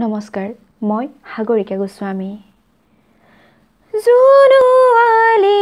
নমস্কাৰ মই সাগৰিকা গোস্বামী জোনোৱালী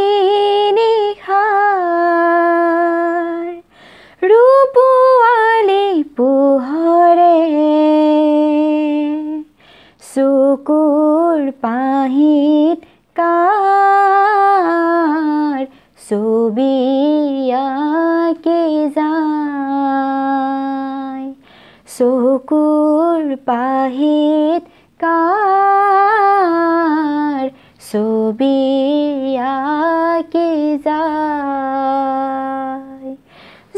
চকুৰ পাহিত কাৰ ছবিয়াকে যায়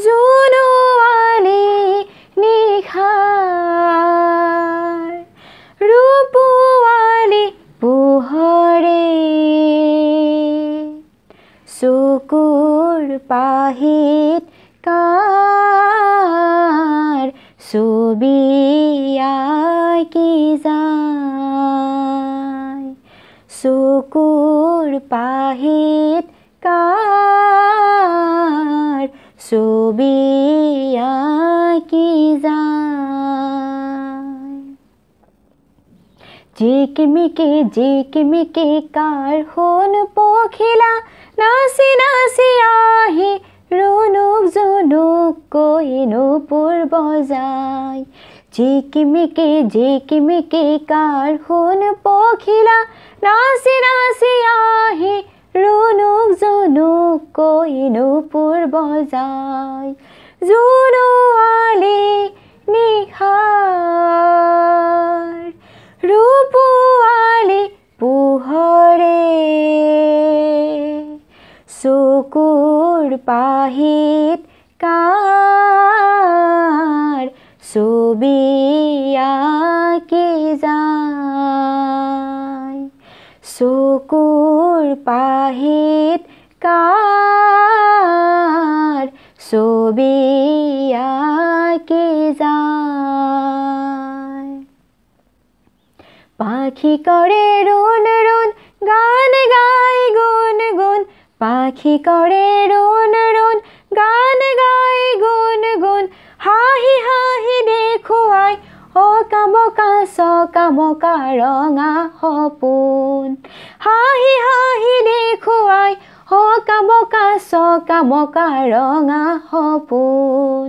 জোনোৱালি নিশা ৰূপোৱালি পোহৰে চকুৰ পাহিত চকুৰ পাহিত কাৰ কি আঁকি যিকিমিকি জিকিমিকি কাৰ সোণ পখিলা নাচি নাচি আহি ৰুণুক জুনুক কৈ নুপুৰ বজায় ঝিকিমিকি ঝিকিমিকি কার সোণ পখিলা নাচি নাচি আহি ৰুণুক জুনুক কৈনো পুৰ বজাই জুনুৱালি নিশাৰ ৰূপোৱালি পোহৰে চকুৰ পাহিত কাৰ ছবি আঁকে যায় চকুর পাহিত কার ছবি আঁকে যায় পাখি করে রুন রুন গান গায় গুন গুন পাখি করে রুন কামকা ৰঙা সপোন হাঁহি হাঁহি দেখুৱাই সকা মকা চকা মকা ৰঙা সপোন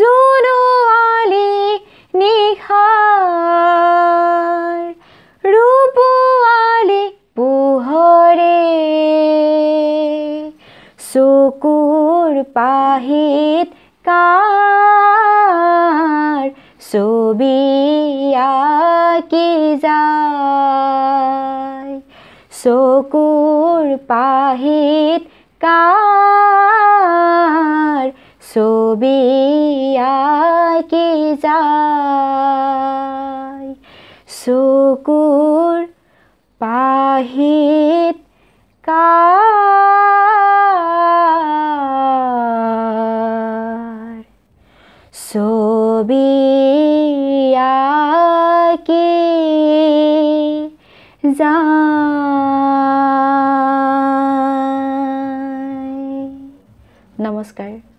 জোনোৱালি নিশা ৰূপোৱালি পোহৰে চকুৰ পাহিত কাৰ চবিয়াকি যায় চকুৰ পাহিত কাৰ ছবিয়াকি যায় চকুৰ পাহিত কাৰ ছবি दया के जाए नमस्कार